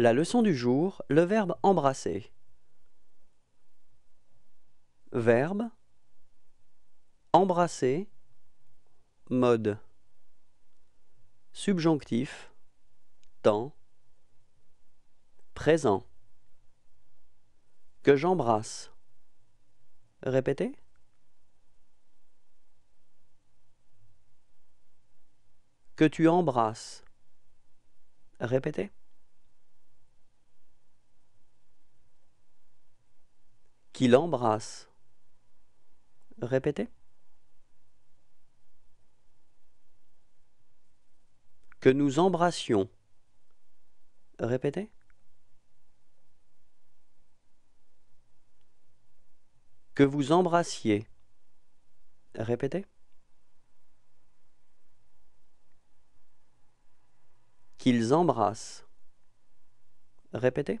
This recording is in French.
La leçon du jour, le verbe embrasser. Verbe embrasser mode subjonctif temps présent que j'embrasse. Répétez. Que tu embrasses. Répétez. Qu'il embrasse. Répétez. Que nous embrassions. Répétez. Que vous embrassiez. Répétez. Qu'ils embrassent. Répétez.